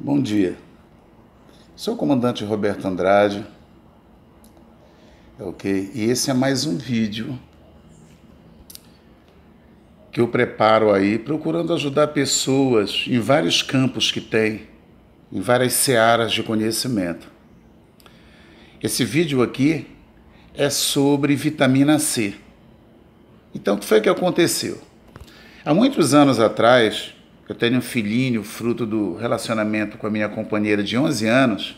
Bom dia. Sou o comandante Roberto Andrade. É, ok? E esse é mais um vídeo que eu preparo aí, procurando ajudar pessoas em vários campos que tem, em várias searas de conhecimento. Esse vídeo aqui é sobre vitamina C. Então, o que foi que aconteceu? Há muitos anos atrás, eu tenho um filhinho fruto do relacionamento com a minha companheira de 11 anos,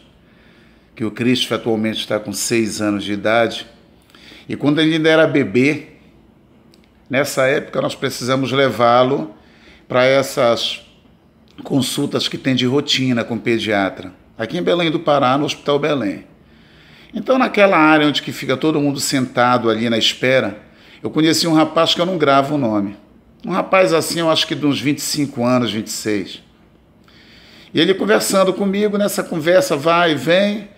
que o Cristo atualmente está com 6 anos de idade. E quando ele ainda era bebê, nessa época nós precisamos levá-lo para essas consultas que tem de rotina com pediatra, aqui em Belém do Pará, no Hospital Belém. Então, naquela área onde que fica todo mundo sentado ali na espera, eu conheci um rapaz que eu não gravo o nome. Um rapaz assim, eu acho que de uns 25 anos, 26. E ele conversando comigo, nessa conversa vai e vem,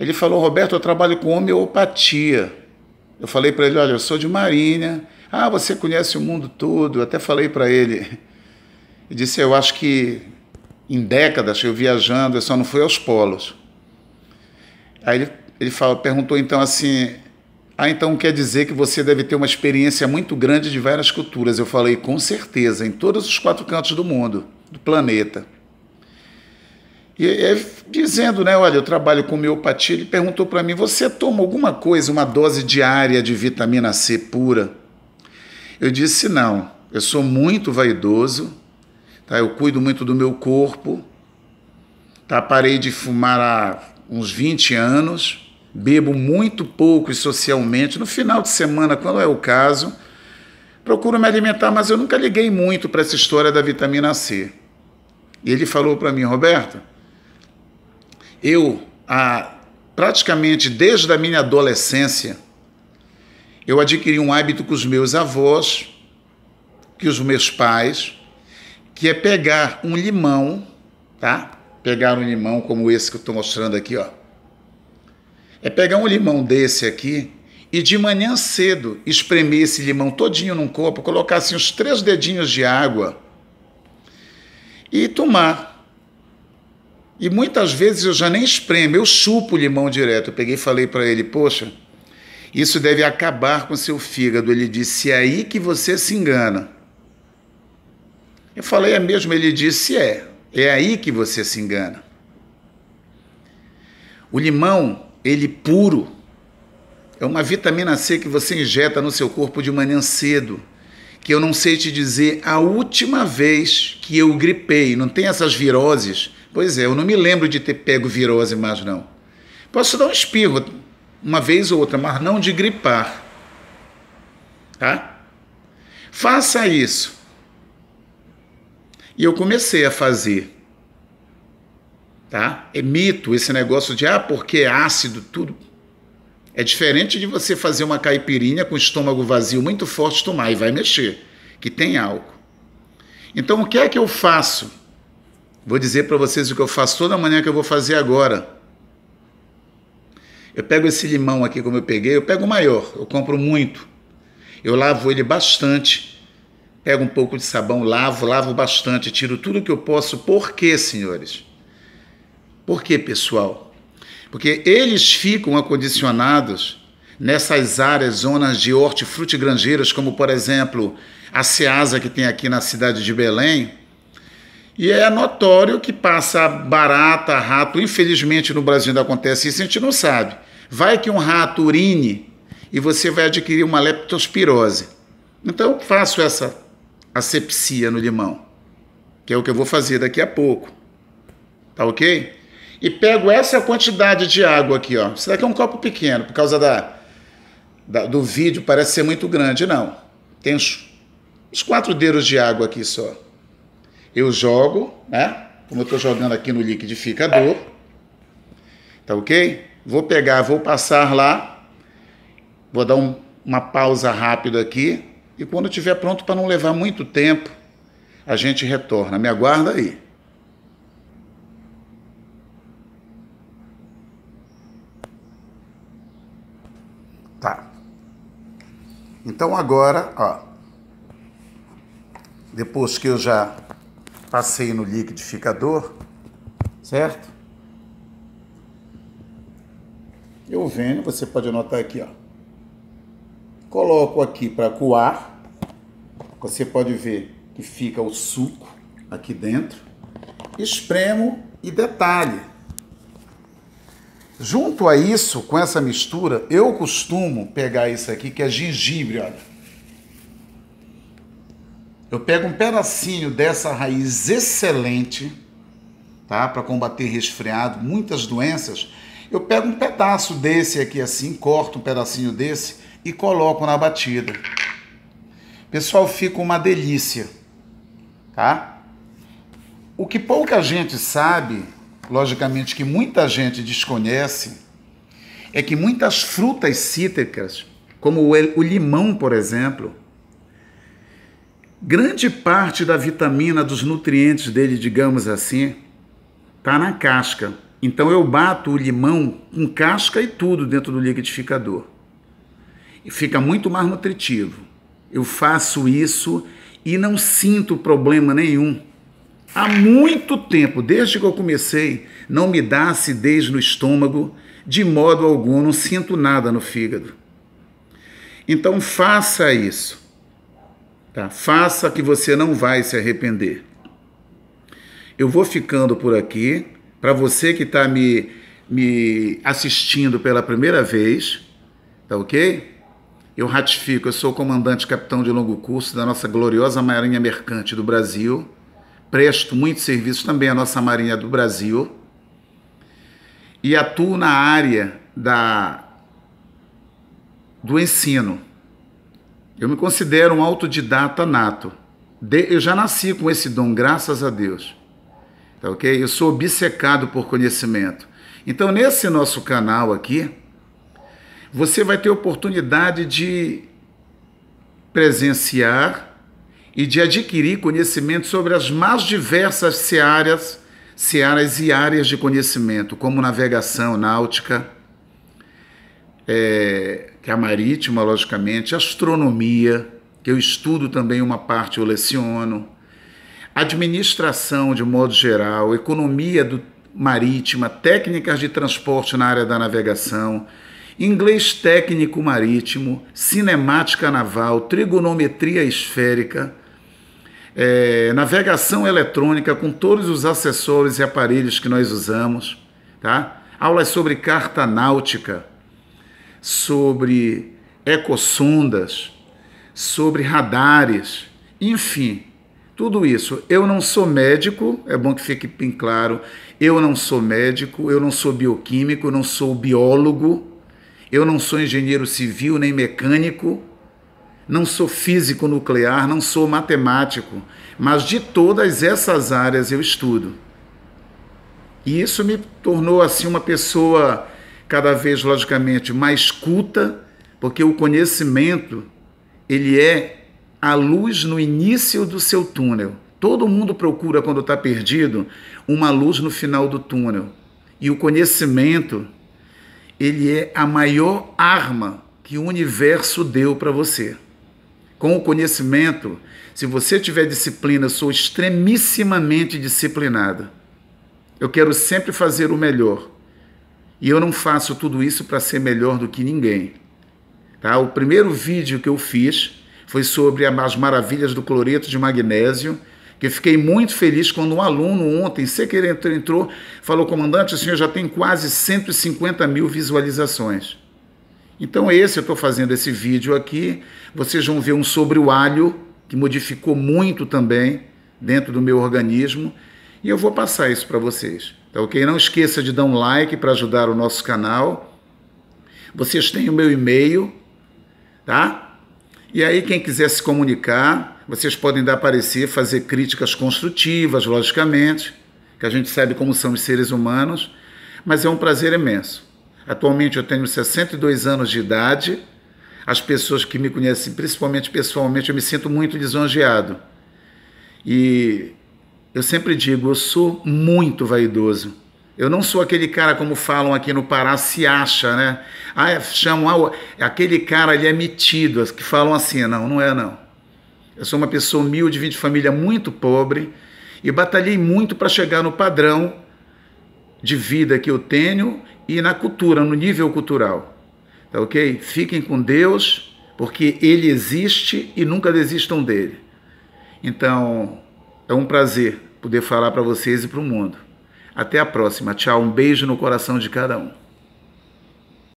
ele falou: Roberto, eu trabalho com homeopatia. Eu falei para ele: Olha, eu sou de marinha Ah, você conhece o mundo todo. Eu até falei para ele. E disse: Eu acho que em décadas eu viajando, eu só não fui aos polos. Aí ele, ele falou perguntou então assim: ah, então quer dizer que você deve ter uma experiência muito grande de várias culturas. Eu falei, com certeza, em todos os quatro cantos do mundo, do planeta. E é, é dizendo, né, olha, eu trabalho com homeopatia, ele perguntou para mim, você toma alguma coisa, uma dose diária de vitamina C pura? Eu disse, não, eu sou muito vaidoso, tá? eu cuido muito do meu corpo, tá? parei de fumar há uns 20 anos, bebo muito pouco e socialmente. No final de semana, quando é o caso, procuro me alimentar, mas eu nunca liguei muito para essa história da vitamina C. E ele falou para mim, Roberto, eu praticamente desde a minha adolescência, eu adquiri um hábito com os meus avós, que os meus pais, que é pegar um limão, tá? Pegar um limão como esse que eu estou mostrando aqui, ó é pegar um limão desse aqui e de manhã cedo espremer esse limão todinho num copo, colocar assim os três dedinhos de água e tomar. E muitas vezes eu já nem espremo, eu chupo o limão direto. Eu peguei e falei para ele, poxa, isso deve acabar com seu fígado. Ele disse, é aí que você se engana. Eu falei, é mesmo? Ele disse, é. É aí que você se engana. O limão ele puro. É uma vitamina C que você injeta no seu corpo de manhã cedo, que eu não sei te dizer a última vez que eu gripei, não tem essas viroses. Pois é, eu não me lembro de ter pego virose mais não. Posso dar um espirro uma vez ou outra, mas não de gripar. Tá? Faça isso. E eu comecei a fazer. Tá? É mito esse negócio de ah, porque é ácido, tudo. É diferente de você fazer uma caipirinha com o estômago vazio muito forte tomar e vai mexer, que tem álcool. Então o que é que eu faço? Vou dizer para vocês o que eu faço toda manhã que eu vou fazer agora. Eu pego esse limão aqui como eu peguei, eu pego o maior, eu compro muito. Eu lavo ele bastante. Pego um pouco de sabão, lavo, lavo bastante, tiro tudo que eu posso. Por quê, senhores? Por que, pessoal? Porque eles ficam acondicionados nessas áreas, zonas de hortifruti granjeiras, como por exemplo a Ceasa que tem aqui na cidade de Belém. E é notório que passa barata, rato. Infelizmente no Brasil ainda acontece isso, a gente não sabe. Vai que um rato urine e você vai adquirir uma leptospirose. Então faço essa asepsia no limão, que é o que eu vou fazer daqui a pouco. Tá ok? e pego essa quantidade de água aqui, ó. Será que é um copo pequeno? Por causa da, da do vídeo parece ser muito grande. Não. Tem uns, uns quatro dedos de água aqui só. Eu jogo, né? Como eu estou jogando aqui no liquidificador. Tá ok? Vou pegar, vou passar lá. Vou dar um, uma pausa rápida aqui. E quando estiver pronto, para não levar muito tempo, a gente retorna. Me aguarda aí. Tá. Então agora, ó, depois que eu já passei no liquidificador, certo? Eu venho, você pode anotar aqui, ó. Coloco aqui para coar. Você pode ver que fica o suco aqui dentro. Espremo e detalhe, Junto a isso, com essa mistura, eu costumo pegar isso aqui que é gengibre, olha. Eu pego um pedacinho dessa raiz excelente, tá? Para combater resfriado, muitas doenças. Eu pego um pedaço desse aqui assim, corto um pedacinho desse e coloco na batida. Pessoal, fica uma delícia, tá? O que pouca gente sabe logicamente, que muita gente desconhece é que muitas frutas cítricas, como o limão, por exemplo, grande parte da vitamina, dos nutrientes dele, digamos assim, está na casca. Então eu bato o limão com casca e tudo dentro do liquidificador. E fica muito mais nutritivo. Eu faço isso e não sinto problema nenhum há muito tempo, desde que eu comecei, não me dá acidez no estômago, de modo algum, não sinto nada no fígado. Então faça isso. Tá? Faça que você não vai se arrepender. Eu vou ficando por aqui. Para você que está me, me assistindo pela primeira vez, tá ok? Eu ratifico, eu sou comandante capitão de longo curso da nossa gloriosa Marinha Mercante do Brasil presto muitos serviços também à nossa Marinha do Brasil e atuo na área da, do ensino. Eu me considero um autodidata nato. De, eu já nasci com esse dom, graças a Deus. Tá ok? Eu sou obcecado por conhecimento. Então, nesse nosso canal aqui, você vai ter oportunidade de presenciar e de adquirir conhecimento sobre as mais diversas searas, searas e áreas de conhecimento, como navegação náutica, é, que é a marítima, logicamente, astronomia, que eu estudo também uma parte, eu leciono, administração de modo geral, economia do, marítima, técnicas de transporte na área da navegação, inglês técnico marítimo, cinemática naval, trigonometria esférica, é, navegação eletrônica com todos os acessórios e aparelhos que nós usamos, tá? Aulas sobre carta náutica, sobre ecossondas, sobre radares, enfim, tudo isso. Eu não sou médico, é bom que fique bem claro. Eu não sou médico, eu não sou bioquímico, eu não sou biólogo, eu não sou engenheiro civil nem mecânico. Não sou físico nuclear, não sou matemático, mas de todas essas áreas eu estudo. E isso me tornou assim uma pessoa cada vez logicamente mais culta, porque o conhecimento ele é a luz no início do seu túnel. Todo mundo procura quando está perdido uma luz no final do túnel. E o conhecimento ele é a maior arma que o universo deu para você com o conhecimento, se você tiver disciplina, sou extremissimamente disciplinada. Eu quero sempre fazer o melhor. E eu não faço tudo isso para ser melhor do que ninguém. Tá? O primeiro vídeo que eu fiz foi sobre as maravilhas do cloreto de magnésio, que fiquei muito feliz quando um aluno ontem, sem querer, entrou, falou, comandante, o senhor já tem quase 150 mil visualizações. Então esse, eu estou fazendo esse vídeo aqui, vocês vão ver um sobre o alho, que modificou muito também dentro do meu organismo, e eu vou passar isso para vocês, tá ok? Não esqueça de dar um like para ajudar o nosso canal, vocês têm o meu e-mail, tá? E aí quem quiser se comunicar, vocês podem dar parecer, fazer críticas construtivas, logicamente, que a gente sabe como são os seres humanos, mas é um prazer imenso. Atualmente eu tenho 62 anos de idade. As pessoas que me conhecem, principalmente pessoalmente, eu me sinto muito lisonjeado. E eu sempre digo, eu sou muito vaidoso. Eu não sou aquele cara como falam aqui no Pará, se acha, né? Ah, é, chamam, ah, aquele cara ali é metido, que falam assim, não, não é não. Eu sou uma pessoa humilde, vim de família muito pobre e batalhei muito para chegar no padrão de vida que eu tenho e na cultura, no nível cultural. Tá ok? Fiquem com Deus, porque Ele existe e nunca desistam dele. Então, é um prazer poder falar para vocês e para o mundo. Até a próxima. Tchau. Um beijo no coração de cada um.